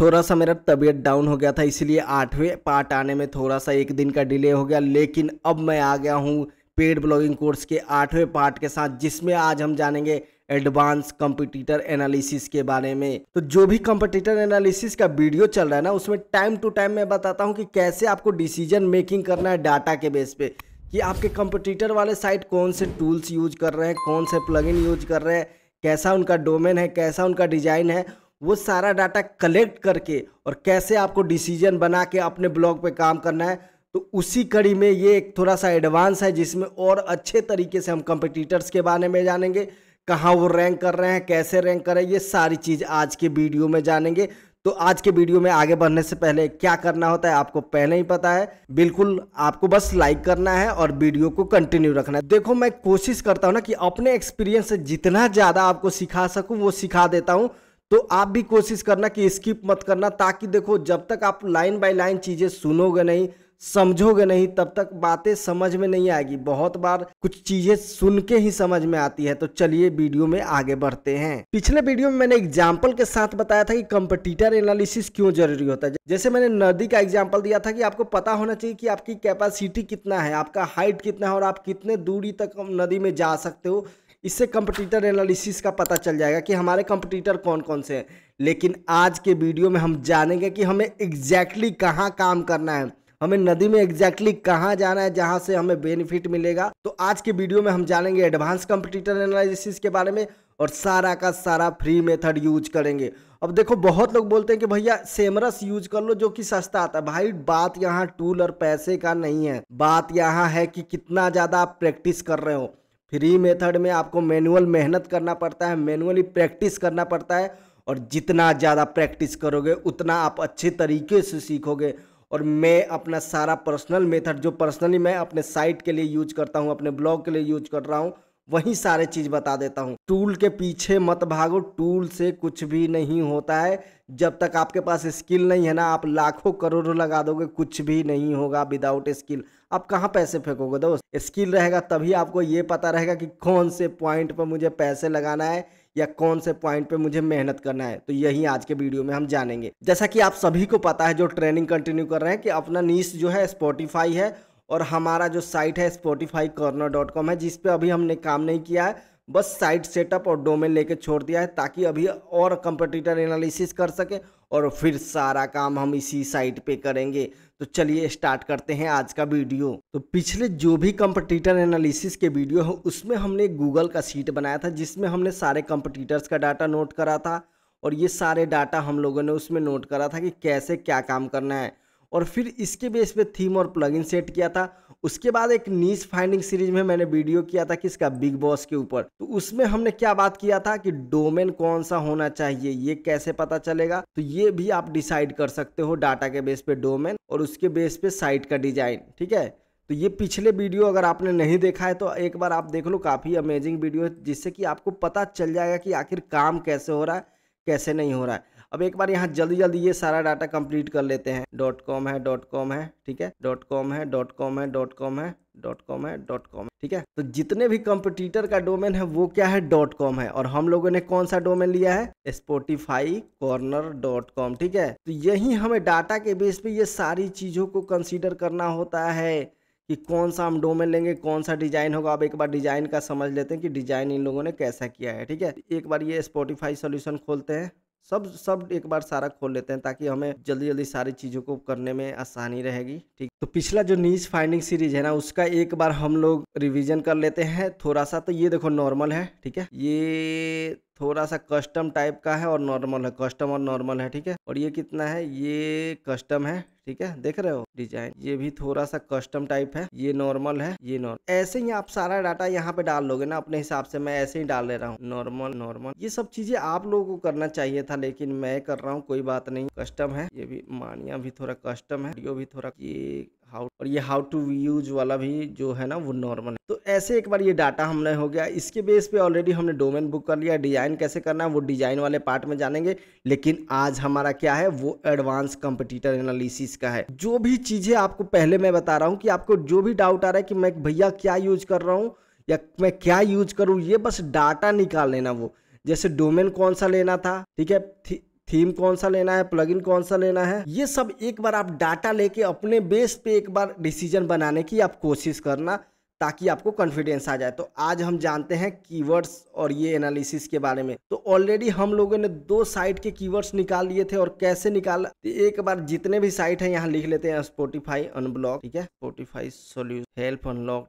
थोड़ा सा मेरा तबीयत डाउन हो गया था इसलिए आठवें पार्ट आने में थोड़ा सा एक दिन का डिले हो गया लेकिन अब मैं आ गया हूँ पेड ब्लॉगिंग कोर्स के आठवें पार्ट के साथ जिसमें आज हम जानेंगे एडवांस कंपटीटर एनालिसिस के बारे में तो जो भी कंपटीटर एनालिसिस का वीडियो चल रहा है ना उसमें टाइम टू टाइम मैं बताता हूँ कि कैसे आपको डिसीजन मेकिंग करना है डाटा के बेस पे कि आपके कंपटीटर वाले साइट कौन से टूल्स यूज कर रहे हैं कौन से प्लगइन यूज कर रहे हैं कैसा उनका डोमेन है कैसा उनका डिजाइन है वो सारा डाटा कलेक्ट करके और कैसे आपको डिसीजन बना के अपने ब्लॉग पे काम करना है तो उसी कड़ी में ये एक थोड़ा सा एडवांस है जिसमें और अच्छे तरीके से हम कंपटीटर्स के बारे में जानेंगे कहाँ वो रैंक कर रहे हैं कैसे रैंक कर रहे हैं ये सारी चीज़ आज के वीडियो में जानेंगे तो आज के वीडियो में आगे बढ़ने से पहले क्या करना होता है आपको पहले ही पता है बिल्कुल आपको बस लाइक करना है और वीडियो को कंटिन्यू रखना है देखो मैं कोशिश करता हूँ ना कि अपने एक्सपीरियंस से जितना ज़्यादा आपको सिखा सकूँ वो सिखा देता हूँ तो आप भी कोशिश करना कि स्किप मत करना ताकि देखो जब तक आप लाइन बाय लाइन चीज़ें सुनोगे नहीं समझोगे नहीं तब तक बातें समझ में नहीं आएगी बहुत बार कुछ चीजें सुन के ही समझ में आती है तो चलिए वीडियो में आगे बढ़ते हैं पिछले वीडियो में मैंने एग्जाम्पल के साथ बताया था कि कंपटीटर एनालिसिस क्यों जरूरी होता है जैसे मैंने नदी का एग्जाम्पल दिया था कि आपको पता होना चाहिए कि आपकी कैपेसिटी कितना है आपका हाइट कितना है और आप कितने दूरी तक नदी में जा सकते हो इससे कंपटीटर एनालिसिस का पता चल जाएगा कि हमारे कंपटीटर कौन कौन से हैं लेकिन आज के वीडियो में हम जानेंगे कि हमें एग्जैक्टली exactly कहाँ काम करना है हमें नदी में एग्जैक्टली exactly कहाँ जाना है जहाँ से हमें बेनिफिट मिलेगा तो आज के वीडियो में हम जानेंगे एडवांस कंपटीटर एनालिसिस के बारे में और सारा का सारा फ्री मेथड यूज करेंगे अब देखो बहुत लोग बोलते हैं कि भैया सेमरस यूज कर लो जो कि सस्ता आता है भाई बात यहाँ टूल और पैसे का नहीं है बात यहाँ है कि कितना ज़्यादा आप प्रैक्टिस कर रहे हो फ्री मेथड में आपको मैनुअल मेहनत करना पड़ता है मैनुअली प्रैक्टिस करना पड़ता है और जितना ज़्यादा प्रैक्टिस करोगे उतना आप अच्छे तरीके से सीखोगे और मैं अपना सारा पर्सनल मेथड जो पर्सनली मैं अपने साइट के लिए यूज करता हूँ अपने ब्लॉग के लिए यूज कर रहा हूँ वही सारे चीज़ बता देता हूँ टूल के पीछे मत भागो टूल से कुछ भी नहीं होता है जब तक आपके पास स्किल नहीं है ना आप लाखों करोड़ों लगा दोगे कुछ भी नहीं होगा विदाउट स्किल आप कहाँ पैसे फेंकोगे दोस्त स्किल रहेगा तभी आपको ये पता रहेगा कि कौन से पॉइंट पर मुझे पैसे लगाना है या कौन से पॉइंट पे मुझे मेहनत करना है तो यही आज के वीडियो में हम जानेंगे जैसा कि आप सभी को पता है जो ट्रेनिंग कंटिन्यू कर रहे हैं कि अपना नीस जो है स्पॉटिफाई है और हमारा जो साइट है स्पोटिफाई कॉर्नर डॉट कॉम है जिस पे अभी हमने काम नहीं किया है बस साइट सेटअप और डोमेन लेके छोड़ दिया है ताकि अभी और कंपटीटर एनालिसिस कर सके और फिर सारा काम हम इसी साइट पे करेंगे तो चलिए स्टार्ट करते हैं आज का वीडियो तो पिछले जो भी कंपटीटर एनालिसिस के वीडियो है उसमें हमने गूगल का सीट बनाया था जिसमें हमने सारे कंपटीटर्स का डाटा नोट करा था और ये सारे डाटा हम लोगों ने उसमें नोट करा था कि कैसे क्या काम करना है और फिर इसके बेस पे थीम और प्लगइन सेट किया था उसके बाद एक नीच फाइंडिंग सीरीज में मैंने वीडियो किया था किसका बिग बॉस के ऊपर तो उसमें हमने क्या बात किया था कि डोमेन कौन सा होना चाहिए ये कैसे पता चलेगा तो ये भी आप डिसाइड कर सकते हो डाटा के बेस पे डोमेन और उसके बेस पे साइट का डिजाइन ठीक है तो ये पिछले वीडियो अगर आपने नहीं देखा है तो एक बार आप देख लो काफ़ी अमेजिंग वीडियो है जिससे कि आपको पता चल जाएगा कि आखिर काम कैसे हो रहा है कैसे नहीं हो रहा है अब एक बार यहाँ जल्दी जल्दी ये सारा डाटा कंप्लीट कर लेते हैं डॉट कॉम है डॉट कॉम है ठीक है डॉट कॉम है डॉट कॉम है डॉट कॉम है डॉट कॉम है डॉट कॉम ठीक है तो जितने भी कंपटीटर का डोमेन है वो क्या है डॉट कॉम है और हम लोगों ने कौन सा डोमेन लिया है स्पोटिफाई कॉर्नर डॉट कॉम ठीक है तो यही हमें डाटा के बेस पे ये सारी चीज़ों को कंसिडर करना होता है कि कौन सा हम डोमेन लेंगे कौन सा डिज़ाइन होगा अब एक बार डिज़ाइन का समझ लेते हैं कि डिज़ाइन इन लोगों ने कैसा किया है ठीक है एक बार ये स्पोटिफाई सोल्यूशन खोलते हैं सब सब एक बार सारा खोल लेते हैं ताकि हमें जल्दी जल्दी सारी चीज़ों को करने में आसानी रहेगी ठीक तो पिछला जो नीच फाइंडिंग सीरीज है ना उसका एक बार हम लोग रिवीजन कर लेते हैं थोड़ा सा तो ये देखो नॉर्मल है ठीक है ये थोड़ा सा कस्टम टाइप का है और नॉर्मल है कस्टम और नॉर्मल है ठीक है और ये कितना है ये कस्टम है ठीक है देख रहे हो डिजाइन ये भी थोड़ा सा कस्टम टाइप है ये नॉर्मल है ये नॉर्मल ऐसे ही आप सारा डाटा यहाँ पे डाल लोगे ना अपने हिसाब से मैं ऐसे ही डाल ले रहा हूँ नॉर्मल नॉर्मल ये सब चीजें आप लोगों को करना चाहिए था लेकिन मैं कर रहा हूँ कोई बात नहीं कस्टम है ये भी मानिया भी थोड़ा कस्टम है ये भी थोड़ा ये हाउ और ये हाउ टू यूज वाला भी जो है ना वो नॉर्मल है तो ऐसे एक बार ये डाटा हमने हो गया इसके बेस पे ऑलरेडी हमने डोमेन बुक कर लिया डिजाइन कैसे करना है वो डिजाइन वाले पार्ट में जानेंगे लेकिन आज हमारा क्या है वो एडवांस कंपटीटर एनालिसिस का है जो भी चीज़ें आपको पहले मैं बता रहा हूँ कि आपको जो भी डाउट आ रहा है कि मैं भैया क्या यूज कर रहा हूँ या मैं क्या यूज करूँ ये बस डाटा निकाल लेना वो जैसे डोमेन कौन सा लेना था ठीक है थीम कौन सा लेना है प्लगइन कौन सा लेना है ये सब एक बार आप डाटा लेके अपने बेस पे एक बार डिसीजन बनाने की आप कोशिश करना ताकि आपको कॉन्फिडेंस आ जाए तो आज हम जानते हैं कीवर्ड्स और ये एनालिसिस के बारे में तो ऑलरेडी हम लोगों ने दो साइट के कीवर्ड्स निकाल लिए थे और कैसे निकाल तो एक बार जितने भी साइट है यहाँ लिख लेते हैं स्पोटिफाई अनब्लॉक ठीक है Spotify solution help unlock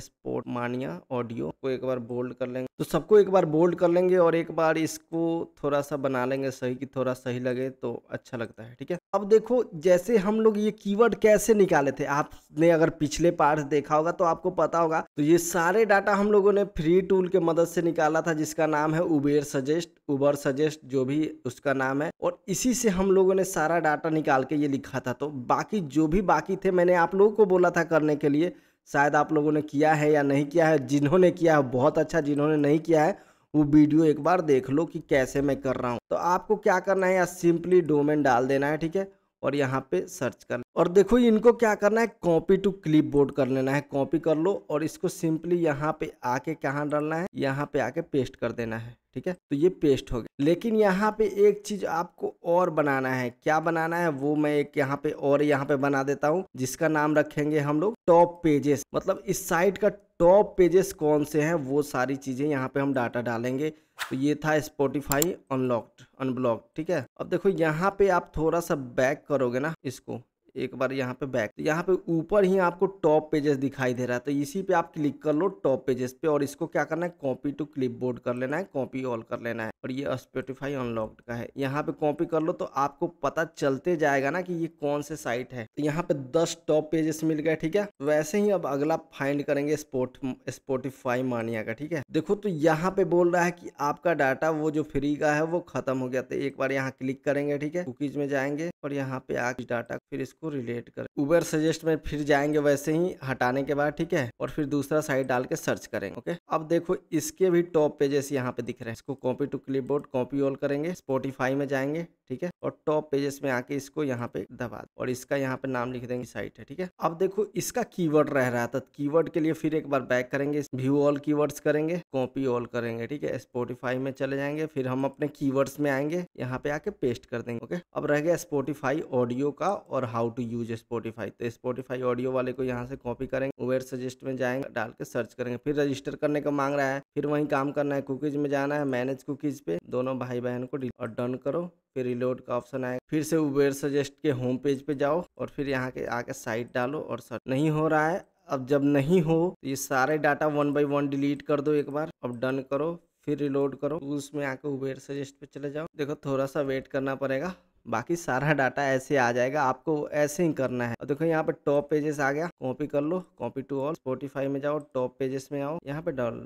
sport mania audio को एक बार बोल्ड कर लेंगे तो सबको एक बार बोल्ड कर लेंगे और एक बार इसको थोड़ा सा बना लेंगे सही कि थोड़ा सही लगे तो अच्छा लगता है ठीक है अब देखो जैसे हम लोग ये कीवर्ड कैसे निकाले थे आपने अगर पिछले पार्ट देखा होगा तो आपको पता होगा तो ये सारे डाटा हम लोगों ने फ्री टूल के मदद से निकाला था जिसका नाम है उबेर सजेस्ट उबर सजेस्ट जो भी उसका नाम है और इसी से हम लोगों ने सारा डाटा निकाल के ये लिखा था तो बाकी जो भी बाकी थे मैंने आप लोगों को बोला था करने के लिए शायद आप लोगों ने किया है या नहीं किया है जिन्होंने किया है बहुत अच्छा जिन्होंने नहीं किया है वो वीडियो एक बार देख लो कि कैसे मैं कर रहा हूँ तो आपको क्या करना है या सिंपली डोमेन डाल देना है ठीक है और यहाँ पे सर्च करना और देखो इनको क्या करना है कॉपी टू क्लिप बोर्ड कर लेना है कॉपी कर लो और इसको सिंपली यहाँ पे आके कहाँ डालना है यहाँ पे आके पेस्ट कर देना है ठीक है तो ये पेस्ट हो गया लेकिन यहाँ पे एक चीज़ आपको और बनाना है क्या बनाना है वो मैं एक यहाँ पे और यहाँ पे बना देता हूँ जिसका नाम रखेंगे हम लोग टॉप पेजेस मतलब इस साइट का टॉप पेजेस कौन से हैं वो सारी चीज़ें यहाँ पे हम डाटा डालेंगे तो ये था स्पोटिफाई अनलॉक्ड अनब्लॉक्ड ठीक है अब देखो यहाँ पे आप थोड़ा सा बैक करोगे ना इसको एक बार यहाँ पे बैक तो यहाँ पे ऊपर ही आपको टॉप पेजेस दिखाई दे रहा है तो इसी पे आप क्लिक कर लो टॉप पेजेस पे और इसको क्या करना है कॉपी टू क्लिपबोर्ड कर लेना है कॉपी ऑल कर लेना है और ये स्पोटिफाई अनलॉक्ड का है यहाँ पे कॉपी कर लो तो आपको पता चलते जाएगा ना कि ये कौन से साइट है तो यहाँ पे दस टॉप पेजेस मिल गए ठीक है वैसे ही अब अगला फाइंड करेंगे स्पोटिफाई मानिया का ठीक है देखो तो यहाँ पे बोल रहा है की आपका डाटा वो जो फ्री का है वो खत्म हो गया तो एक बार यहाँ क्लिक करेंगे ठीक है कुकीज में जाएंगे और यहाँ पे आज डाटा फिर इसको रिलेट कर उबर सजेस्ट में फिर जाएंगे वैसे ही हटाने के बाद ठीक है और फिर दूसरा साइड डाल के सर्च करेंगे ओके अब देखो इसके भी टॉप पेजेस यहाँ पे दिख रहे हैं इसको copy to clip copy all करेंगे स्पोटिफाई में जाएंगे ठीक है और टॉप पेजेस में आके इसको यहाँ पे दबा और इसका यहाँ पे नाम लिख देंगे साइट है ठीक है अब देखो इसका कीवर्ड रह रहा था कीवर्ड के लिए फिर एक बार बैक करेंगे व्यू ऑल कीवर्ड्स करेंगे कॉपी ऑल करेंगे ठीक है स्पोटिफाई में चले जाएंगे फिर हम अपने कीवर्ड्स में आएंगे यहाँ पे आके पेस्ट कर देंगे ओके अब रह गया स्पोटिफाई ऑडियो का और हाउ टू यूज स्पोटिफाई तो स्पोटिफाई ऑडियो वाले को यहाँ से कॉपी करेंगे वेयर सजेस्ट में जाएंगे डाल के सर्च करेंगे फिर रजिस्टर करने का मांग रहा है फिर वहीं काम करना है कुकीज में जाना है मैनेज कुकीज पे दोनों भाई बहन को और डन करो फिर रिलोड का ऑप्शन आएगा फिर से उबेर सजेस्ट के होम पेज पे जाओ और फिर यहाँ के आके साइट डालो और सर्च नहीं हो रहा है अब जब नहीं हो तो ये सारे data one by one delete कर दो एक बार अब डन करो फिर रिलोड करो उसमें आके उबेर सजेस्ट पे चले जाओ देखो थोड़ा सा वेट करना पड़ेगा बाकी सारा डाटा ऐसे आ जाएगा आपको ऐसे ही करना है और देखो यहाँ पे टॉप पेजेस आ गया कॉपी कर लो कॉपी टू ऑल स्पॉटिफाई में जाओ टॉप पेजेस में आओ यहाँ पे डाल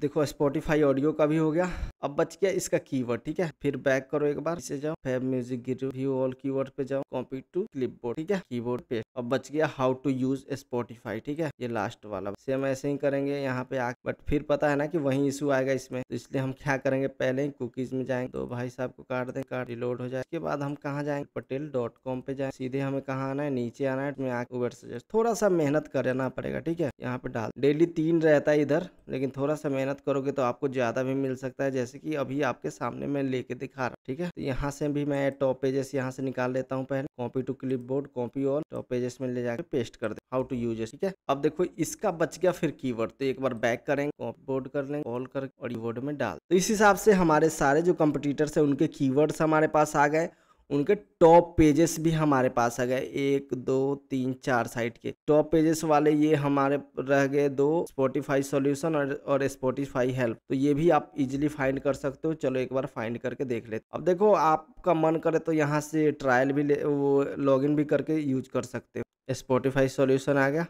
देखो स्पॉटिफाई ऑडियो का भी हो गया अब बच गया इसका कीवर्ड ठीक है फिर बैक करो एक बार इसे जाओ फैब म्यूजिक गिर व्यू ऑल कीवर्ड पे जाओ कॉपी टू क्लिप ठीक है कीबोर्ड पे अब बच गया हाउ टू यूज स्पॉटिफाई ठीक है ये लास्ट वाला सेम ऐसे ही करेंगे यहाँ पे आ बट फिर पता है ना कि वही इशू आएगा इसमें तो इसलिए हम क्या करेंगे पहले ही कुकीज में जाएंगे तो भाई साहब को काट दें कार्ड रिलोड हो जाए उसके बाद हम कहाँ जाएंगे पटेल डॉट कॉम पे जाए सीधे हमें कहाँ आना है नीचे आना है में सजेस्ट थोड़ा सा मेहनत करना पड़ेगा ठीक है यहाँ पे डाल डेली तीन रहता है इधर लेकिन थोड़ा सा मेहनत करोगे तो आपको ज्यादा भी मिल सकता है जैसे जैसे कि अभी आपके सामने मैं लेके दिखा रहा हूँ ठीक है तो यहाँ से भी मैं टॉप पेजेस यहाँ से निकाल लेता हूँ पहले copy to clipboard copy और टॉप पेजेस में ले जाकर पेस्ट कर दे हाउ टू यूज ठीक है अब देखो इसका बच गया फिर की तो एक बार बैक करेंगे कॉपी बोर्ड कर लेंगे कॉल कर और कीवर्ड में डाल तो इस हिसाब से हमारे सारे जो कंपटीटर्स है उनके की हमारे पास आ गए उनके टॉप पेजेस भी हमारे पास आ गए एक दो तीन चार साइट के टॉप पेजेस वाले ये हमारे रह गए दो स्पॉटिफाई सॉल्यूशन और और स्पॉटिफाई हेल्प तो ये भी आप इजीली फाइंड कर सकते हो चलो एक बार फाइंड करके देख लेते अब देखो आपका मन करे तो यहाँ से ट्रायल भी ले वो इन भी करके यूज कर सकते हो स्पॉटिफाई सोल्यूशन आ गया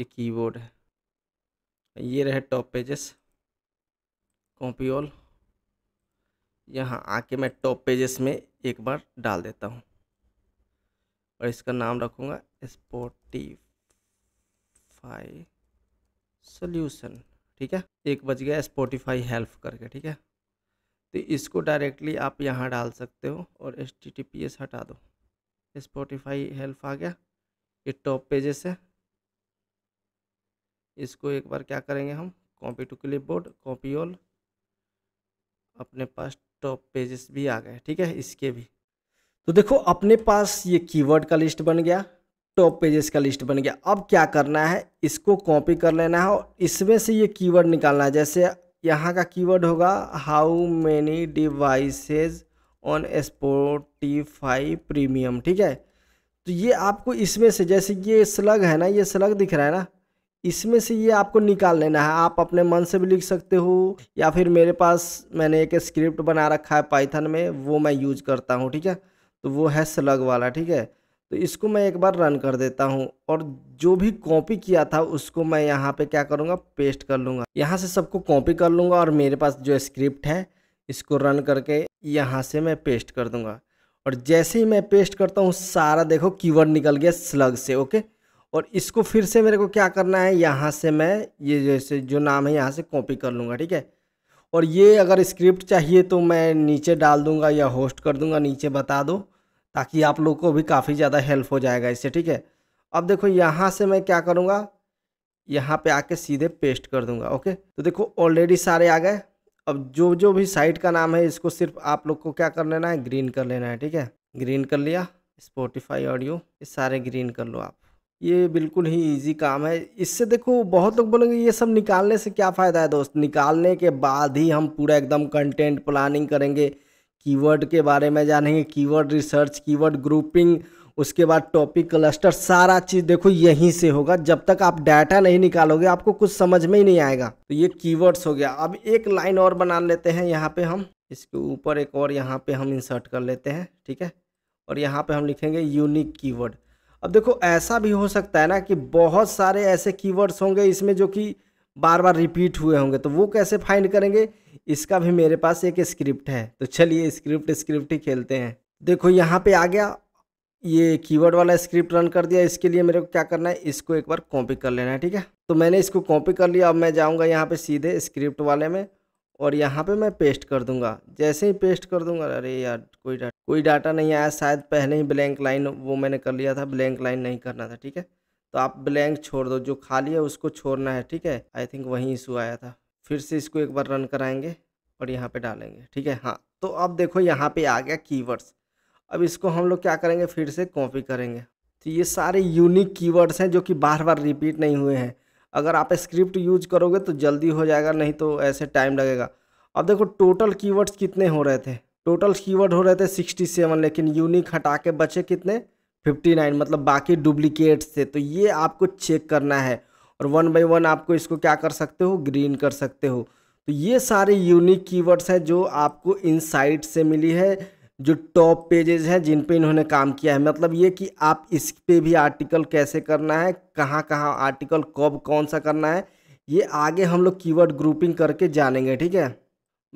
ये कीबोर्ड है ये रहे टॉप पेजेस कॉपी ऑल यहाँ आके मैं टॉप पेजेस में एक बार डाल देता हूँ और इसका नाम रखूँगा फाई सोल्यूशन ठीक है एक बज गया स्पोटिफाई हेल्प करके ठीक है तो इसको डायरेक्टली आप यहाँ डाल सकते हो और S T T P S हटा दो स्पोटिफाई हेल्प आ गया ये टॉप पेजेस है इसको एक बार क्या करेंगे हम copy to board copy all अपने पास टॉप पेजेस भी आ गए ठीक है इसके भी तो देखो अपने पास ये कीवर्ड का लिस्ट बन गया टॉप पेजेस का लिस्ट बन गया अब क्या करना है इसको कॉपी कर लेना है और इसमें से ये कीवर्ड निकालना है जैसे यहाँ का कीवर्ड होगा how many devices on Spotify premium ठीक है तो ये आपको इसमें से जैसे ये स्लग है ना ये स्लग दिख रहा है ना इसमें से ये आपको निकाल लेना है आप अपने मन से भी लिख सकते हो या फिर मेरे पास मैंने एक स्क्रिप्ट बना रखा है पाइथन में वो मैं यूज करता हूँ ठीक है तो वो है स्लग वाला ठीक है तो इसको मैं एक बार रन कर देता हूँ और जो भी कॉपी किया था उसको मैं यहाँ पे क्या करूँगा पेस्ट कर लूँगा यहाँ से सबको कॉपी कर लूँगा और मेरे पास जो स्क्रिप्ट है इसको रन करके यहाँ से मैं पेस्ट कर दूँगा और जैसे ही मैं पेस्ट करता हूँ सारा देखो कीवर्ड निकल गया स्लग से ओके और इसको फिर से मेरे को क्या करना है यहाँ से मैं ये जैसे जो नाम है यहाँ से कॉपी कर लूँगा ठीक है और ये अगर स्क्रिप्ट चाहिए तो मैं नीचे डाल दूँगा या होस्ट कर दूँगा नीचे बता दो ताकि आप लोग को भी काफ़ी ज़्यादा हेल्प हो जाएगा इससे ठीक है अब देखो यहाँ से मैं क्या करूँगा यहाँ पे आके सीधे पेस्ट कर दूँगा ओके तो देखो ऑलरेडी सारे आ गए अब जो जो भी साइट का नाम है इसको सिर्फ आप लोग को क्या कर लेना है ग्रीन कर लेना है ठीक है ग्रीन कर लिया स्पोटिफाई ऑडियो ये सारे ग्रीन कर लो आप ये बिल्कुल ही ईजी काम है इससे देखो बहुत लोग बोलेंगे ये सब निकालने से क्या फ़ायदा है दोस्त निकालने के बाद ही हम पूरा एकदम कंटेंट प्लानिंग करेंगे कीवर्ड के बारे में जानेंगे कीवर्ड रिसर्च कीवर्ड ग्रुपिंग उसके बाद टॉपिक क्लस्टर सारा चीज़ देखो यहीं से होगा जब तक आप डाटा नहीं निकालोगे आपको कुछ समझ में ही नहीं आएगा तो ये कीवर्ड्स हो गया अब एक लाइन और बना लेते हैं यहाँ पे हम इसके ऊपर एक और यहाँ पे हम इंसर्ट कर लेते हैं ठीक है और यहाँ पे हम लिखेंगे यूनिक कीवर्ड अब देखो ऐसा भी हो सकता है ना कि बहुत सारे ऐसे कीवर्ड्स होंगे इसमें जो कि बार बार रिपीट हुए होंगे तो वो कैसे फाइंड करेंगे इसका भी मेरे पास एक स्क्रिप्ट है तो चलिए स्क्रिप्ट स्क्रिप्ट ही खेलते हैं देखो यहाँ पे आ गया ये कीवर्ड वाला स्क्रिप्ट रन कर दिया इसके लिए मेरे को क्या करना है इसको एक बार कॉपी कर लेना है ठीक है तो मैंने इसको कॉपी कर लिया अब मैं जाऊँगा यहाँ पर सीधे स्क्रिप्ट वाले में और यहाँ पे मैं पेस्ट कर दूंगा जैसे ही पेस्ट कर दूंगा अरे यार कोई डाटा कोई डाटा नहीं आया शायद पहले ही ब्लैंक लाइन वो मैंने कर लिया था ब्लैंक लाइन नहीं करना था ठीक है तो आप ब्लैंक छोड़ दो जो खाली है उसको छोड़ना है ठीक है आई थिंक वहीं इशू आया था फिर से इसको एक बार रन कराएंगे और यहाँ पर डालेंगे ठीक है हाँ तो अब देखो यहाँ पर आ गया कीवर्ड्स अब इसको हम लोग क्या करेंगे फिर से कॉपी करेंगे तो ये सारे यूनिक कीवर्ड्स हैं जो कि बार बार रिपीट नहीं हुए हैं अगर आप स्क्रिप्ट यूज करोगे तो जल्दी हो जाएगा नहीं तो ऐसे टाइम लगेगा अब देखो टोटल कीवर्ड्स कितने हो रहे थे टोटल कीवर्ड हो रहे थे सिक्सटी सेवन लेकिन यूनिक हटा के बचे कितने फिफ्टी नाइन मतलब बाकी डुप्लीकेट्स थे तो ये आपको चेक करना है और वन बाई वन आपको इसको क्या कर सकते हो ग्रीन कर सकते हो तो ये सारे यूनिक कीवर्ड्स हैं जो आपको इन साइट से मिली है जो टॉप पेजेज हैं जिन पे इन्होंने काम किया है मतलब ये कि आप इस पे भी आर्टिकल कैसे करना है कहाँ कहाँ आर्टिकल कब कौन सा करना है ये आगे हम लोग कीवर्ड ग्रुपिंग करके जानेंगे ठीक है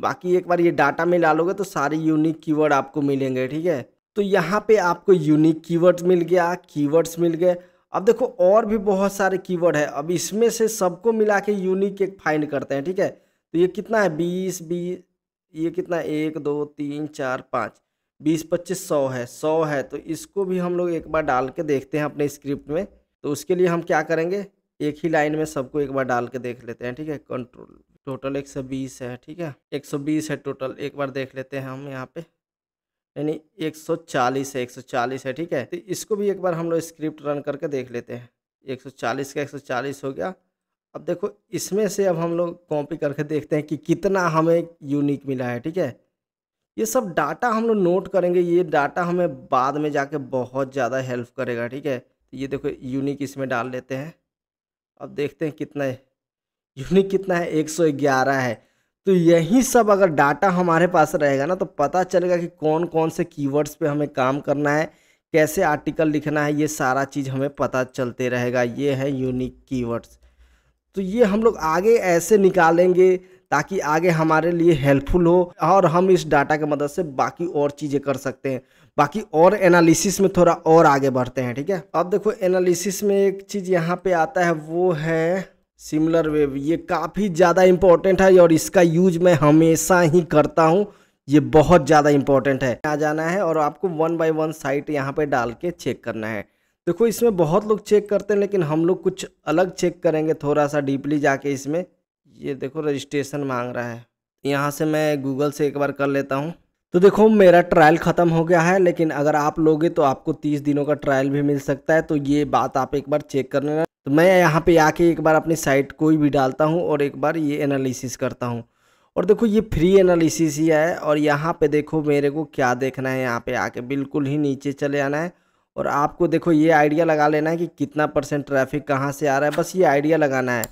बाकी एक बार ये डाटा में डालोगे तो सारे यूनिक कीवर्ड आपको मिलेंगे ठीक है तो यहाँ पे आपको यूनिक कीवर्ड्स मिल गया कीवर्ड्स मिल गए अब देखो और भी बहुत सारे कीवर्ड है अब इसमें से सबको मिला के यूनिक एक फाइंड करते हैं ठीक है तो ये कितना है बीस बीस ये कितना एक दो तीन चार पाँच बीस पच्चीस सौ है सौ है तो इसको भी हम लोग एक बार डाल के देखते हैं अपने स्क्रिप्ट में तो उसके लिए हम क्या करेंगे एक ही लाइन में सबको एक बार डाल के देख लेते हैं ठीक है कंट्रोल टोटल एक सौ बीस है ठीक है एक सौ बीस है टोटल एक बार देख लेते हैं हम यहाँ पे यानी एक सौ चालीस है एक सौ चालीस है ठीक है तो इसको भी एक बार हम लोग स्क्रिप्ट रन करके देख लेते हैं एक सौ चालीस का एक सौ चालीस हो गया अब देखो इसमें से अब हम लोग कॉपी करके देखते हैं कि कितना हमें यूनिक मिला है ठीक है ये सब डाटा हम लोग नोट करेंगे ये डाटा हमें बाद में जाके बहुत ज़्यादा हेल्प करेगा ठीक है तो ये देखो यूनिक इसमें डाल लेते हैं अब देखते हैं कितना है यूनिक कितना है एक सौ ग्यारह है तो यही सब अगर डाटा हमारे पास रहेगा ना तो पता चलेगा कि कौन कौन से कीवर्ड्स पे हमें काम करना है कैसे आर्टिकल लिखना है ये सारा चीज़ हमें पता चलते रहेगा ये है यूनिक कीवर्ड्स तो ये हम लोग आगे ऐसे निकालेंगे ताकि आगे हमारे लिए हेल्पफुल हो और हम इस डाटा के मदद से बाकी और चीज़ें कर सकते हैं बाकी और एनालिसिस में थोड़ा और आगे बढ़ते हैं ठीक है अब देखो एनालिसिस में एक चीज़ यहाँ पे आता है वो है सिमिलर वेव ये काफ़ी ज़्यादा इम्पोर्टेंट है और इसका यूज मैं हमेशा ही करता हूँ ये बहुत ज़्यादा इम्पोर्टेंट है आ जाना है और आपको वन बाई वन साइट यहाँ पर डाल के चेक करना है देखो इसमें बहुत लोग चेक करते हैं लेकिन हम लोग कुछ अलग चेक करेंगे थोड़ा सा डीपली जाके इसमें ये देखो रजिस्ट्रेशन मांग रहा है यहाँ से मैं गूगल से एक बार कर लेता हूँ तो देखो मेरा ट्रायल ख़त्म हो गया है लेकिन अगर आप लोगे तो आपको तीस दिनों का ट्रायल भी मिल सकता है तो ये बात आप एक बार चेक कर लेना तो मैं यहाँ पे आके एक बार अपनी साइट कोई भी डालता हूँ और एक बार ये एनालिसिस करता हूँ और देखो ये फ्री एनालिसिस ही है और यहाँ पे देखो मेरे को क्या देखना है यहाँ पर आके बिल्कुल ही नीचे चले आना है और आपको देखो ये आइडिया लगा लेना है कि कितना परसेंट ट्रैफिक कहाँ से आ रहा है बस ये आइडिया लगाना है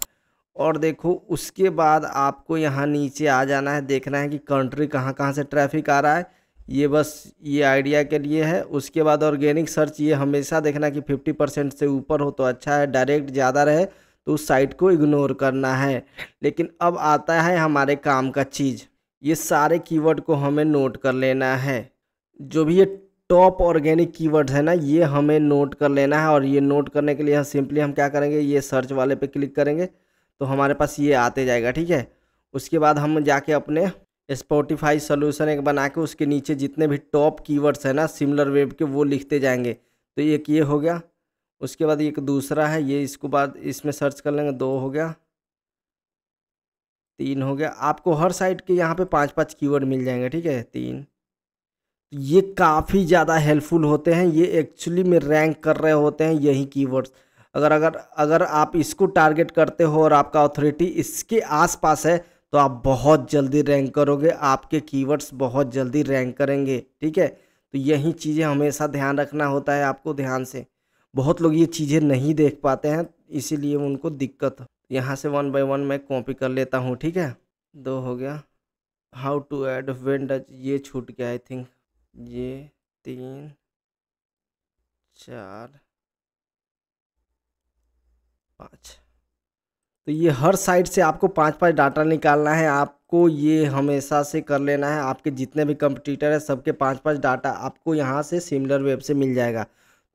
और देखो उसके बाद आपको यहाँ नीचे आ जाना है देखना है कि कंट्री कहाँ कहाँ से ट्रैफिक आ रहा है ये बस ये आइडिया के लिए है उसके बाद ऑर्गेनिक सर्च ये हमेशा देखना कि फिफ्टी परसेंट से ऊपर हो तो अच्छा है डायरेक्ट ज़्यादा रहे तो उस साइट को इग्नोर करना है लेकिन अब आता है हमारे काम का चीज़ ये सारे कीवर्ड को हमें नोट कर लेना है जो भी ये टॉप ऑर्गेनिक कीवर्ड है ना ये हमें नोट कर लेना है और ये नोट करने के लिए हम सिंपली हम क्या करेंगे ये सर्च वाले पर क्लिक करेंगे तो हमारे पास ये आते जाएगा ठीक है उसके बाद हम जाके अपने स्पॉटिफाई सोल्यूशन एक बना के उसके नीचे जितने भी टॉप कीवर्ड्स हैं ना सिमिलर वेब के वो लिखते जाएंगे तो एक ये हो गया उसके बाद एक दूसरा है ये इसको बाद इसमें सर्च कर लेंगे दो हो गया तीन हो गया आपको हर साइट के यहाँ पे पांच पांच कीवर्ड मिल जाएंगे ठीक है तीन ये काफ़ी ज़्यादा हेल्पफुल होते हैं ये एक्चुअली में रैंक कर रहे होते हैं यही कीवर्ड्स अगर अगर अगर आप इसको टारगेट करते हो और आपका अथॉरिटी इसके आसपास है तो आप बहुत जल्दी रैंक करोगे आपके कीवर्ड्स बहुत जल्दी रैंक करेंगे ठीक है तो यही चीज़ें हमेशा ध्यान रखना होता है आपको ध्यान से बहुत लोग ये चीज़ें नहीं देख पाते हैं इसीलिए उनको दिक्कत यहाँ से वन बाय वन मैं कॉपी कर लेता हूँ ठीक है दो हो गया how to add when does ये छूट गया आई थिंक ये तीन चार पाँच तो ये हर साइड से आपको पाँच पाँच डाटा निकालना है आपको ये हमेशा से कर लेना है आपके जितने भी कंपटीटर है सबके पाँच पाँच डाटा आपको यहाँ से सिमिलर वेब से मिल जाएगा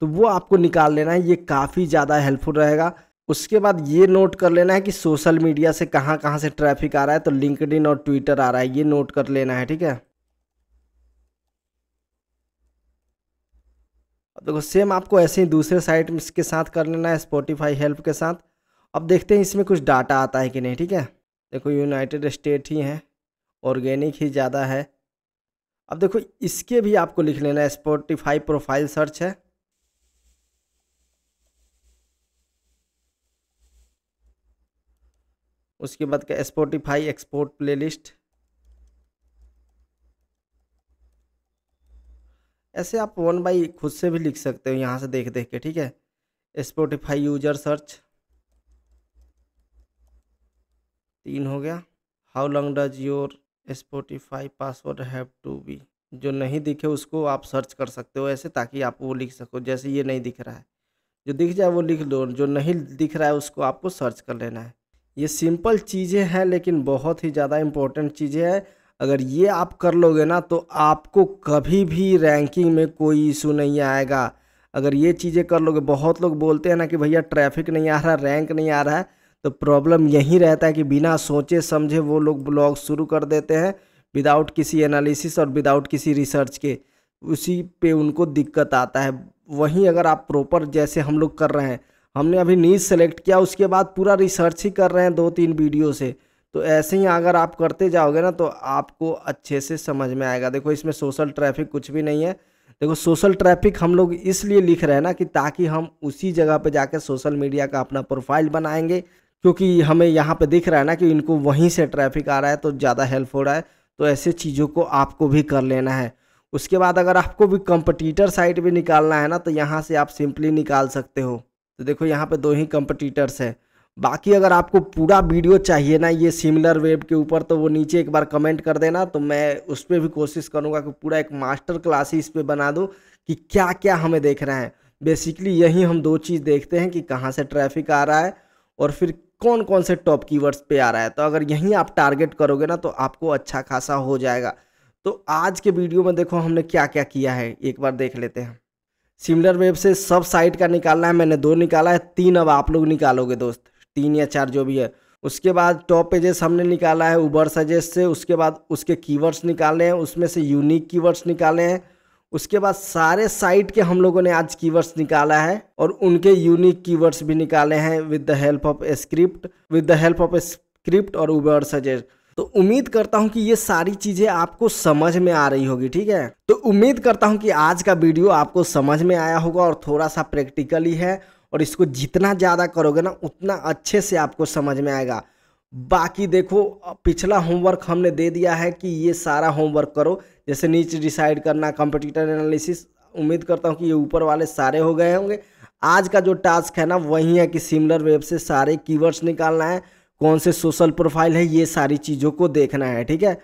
तो वो आपको निकाल लेना है ये काफ़ी ज़्यादा हेल्पफुल रहेगा उसके बाद ये नोट कर लेना है कि सोशल मीडिया से कहाँ कहाँ से ट्रैफिक आ रहा है तो लिंकड और ट्विटर आ रहा है ये नोट कर लेना है ठीक है देखो सेम आपको ऐसे ही दूसरे साइट के साथ कर लेना है स्पोटिफाई हेल्प के साथ अब देखते हैं इसमें कुछ डाटा आता है कि नहीं ठीक है देखो यूनाइटेड स्टेट ही हैं ऑर्गेनिक ही ज़्यादा है अब देखो इसके भी आपको लिख लेना है स्पोटिफाई प्रोफाइल सर्च है उसके बाद का स्पोटिफाई एक्सपोर्ट प्लेलिस्ट ऐसे आप वन बाई खुद से भी लिख सकते हो यहाँ से देख देख के ठीक है स्पोटिफाई यूजर सर्च तीन हो गया how long does your Spotify password have to be जो नहीं दिखे उसको आप सर्च कर सकते हो ऐसे ताकि आप वो लिख सको जैसे ये नहीं दिख रहा है जो दिख जाए वो लिख लो जो नहीं दिख रहा है उसको आपको सर्च कर लेना है ये सिंपल चीज़ें हैं लेकिन बहुत ही ज़्यादा इम्पोर्टेंट चीज़ें हैं अगर ये आप कर लोगे ना तो आपको कभी भी रैंकिंग में कोई इशू नहीं आएगा अगर ये चीज़ें कर लोगे बहुत लोग बोलते हैं ना कि भैया ट्रैफिक नहीं आ रहा रैंक नहीं आ रहा है तो प्रॉब्लम यही रहता है कि बिना सोचे समझे वो लोग ब्लॉग शुरू कर देते हैं विदाउट किसी एनालिसिस और विदाउट किसी रिसर्च के उसी पे उनको दिक्कत आता है वहीं अगर आप प्रॉपर जैसे हम लोग कर रहे हैं हमने अभी नीज सेलेक्ट किया उसके बाद पूरा रिसर्च ही कर रहे हैं दो तीन वीडियो से तो ऐसे ही अगर आप करते जाओगे ना तो आपको अच्छे से समझ में आएगा देखो इसमें सोशल ट्रैफिक कुछ भी नहीं है देखो सोशल ट्रैफिक हम लोग इसलिए लिख रहे हैं ना कि ताकि हम उसी जगह पर जाकर सोशल मीडिया का अपना प्रोफाइल बनाएंगे क्योंकि हमें यहाँ पे दिख रहा है ना कि इनको वहीं से ट्रैफिक आ रहा है तो ज़्यादा हेल्प हो रहा है तो ऐसे चीज़ों को आपको भी कर लेना है उसके बाद अगर आपको भी कंपटीटर साइट भी निकालना है ना तो यहाँ से आप सिंपली निकाल सकते हो तो देखो यहाँ पे दो ही कंपटीटर्स हैं बाकी अगर आपको पूरा वीडियो चाहिए ना ये सिमिलर वेब के ऊपर तो वो नीचे एक बार कमेंट कर देना तो मैं उस पर भी कोशिश करूँगा कि पूरा एक मास्टर क्लास ही इस पर बना दूँ कि क्या क्या हमें देख रहे हैं बेसिकली यही हम दो चीज़ देखते हैं कि कहाँ से ट्रैफिक आ रहा है और फिर कौन कौन से टॉप कीवर्ड्स पे आ रहा है तो अगर यहीं आप टारगेट करोगे ना तो आपको अच्छा खासा हो जाएगा तो आज के वीडियो में देखो हमने क्या क्या किया है एक बार देख लेते हैं सिमिलर वेब से सब साइट का निकालना है मैंने दो निकाला है तीन अब आप लोग निकालोगे दोस्त तीन या चार जो भी है उसके बाद टॉप पेजेस हमने निकाला है उबर सजेस्ट से उसके बाद उसके कीवर्ड्स निकाले हैं उसमें से यूनिक कीवर्ड्स निकाले हैं उसके बाद सारे साइट के हम लोगों ने आज कीवर्ड्स निकाला है और उनके यूनिक कीवर्ड्स भी निकाले हैं with the help of a script with the help of a script और उबर सजेस्ट तो उम्मीद करता हूँ कि ये सारी चीज़ें आपको समझ में आ रही होगी ठीक है तो उम्मीद करता हूँ कि आज का वीडियो आपको समझ में आया होगा और थोड़ा सा प्रैक्टिकली है और इसको जितना ज़्यादा करोगे ना उतना अच्छे से आपको समझ में आएगा बाकी देखो पिछला होमवर्क हमने दे दिया है कि ये सारा होमवर्क करो जैसे नीचे डिसाइड करना कंपटीटर एनालिसिस उम्मीद करता हूँ कि ये ऊपर वाले सारे हो गए होंगे आज का जो टास्क है ना वही है कि सिमिलर वेब से सारे कीवर्ड्स निकालना है कौन से सोशल प्रोफाइल है ये सारी चीज़ों को देखना है ठीक है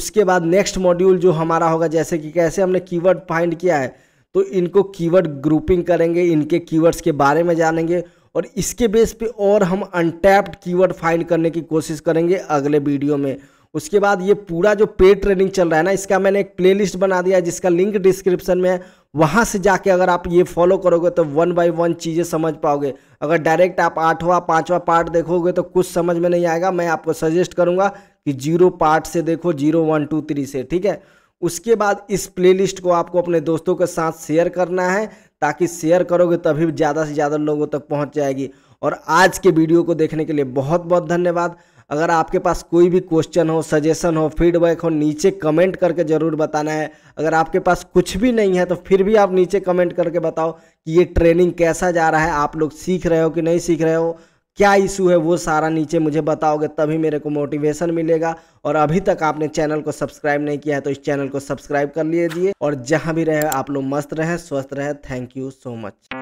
उसके बाद नेक्स्ट मॉड्यूल जो हमारा होगा जैसे कि कैसे हमने कीवर्ड फाइंड किया है तो इनको कीवर्ड ग्रुपिंग करेंगे इनके कीवर्ड्स के बारे में जानेंगे और इसके बेस पे और हम अनटैप्ड कीवर्ड फाइंड करने की कोशिश करेंगे अगले वीडियो में उसके बाद ये पूरा जो पेड ट्रेनिंग चल रहा है ना इसका मैंने एक प्लेलिस्ट बना दिया है जिसका लिंक डिस्क्रिप्शन में है वहाँ से जाके अगर आप ये फॉलो करोगे तो वन बाय वन चीज़ें समझ पाओगे अगर डायरेक्ट आप आठवां पाँचवा पार्ट देखोगे तो कुछ समझ में नहीं आएगा मैं आपको सजेस्ट करूँगा कि जीरो पार्ट से देखो जीरो वन टू थ्री से ठीक है उसके बाद इस प्लेलिस्ट को आपको अपने दोस्तों के साथ शेयर करना है ताकि शेयर करोगे तभी ज़्यादा से ज़्यादा लोगों तक पहुंच जाएगी और आज के वीडियो को देखने के लिए बहुत बहुत धन्यवाद अगर आपके पास कोई भी क्वेश्चन हो सजेशन हो फीडबैक हो नीचे कमेंट करके ज़रूर बताना है अगर आपके पास कुछ भी नहीं है तो फिर भी आप नीचे कमेंट करके बताओ कि ये ट्रेनिंग कैसा जा रहा है आप लोग सीख रहे हो कि नहीं सीख रहे हो क्या इशू है वो सारा नीचे मुझे बताओगे तभी मेरे को मोटिवेशन मिलेगा और अभी तक आपने चैनल को सब्सक्राइब नहीं किया है तो इस चैनल को सब्सक्राइब कर लीजिए और जहाँ भी रहे आप लोग मस्त रहें स्वस्थ रहें थैंक यू सो मच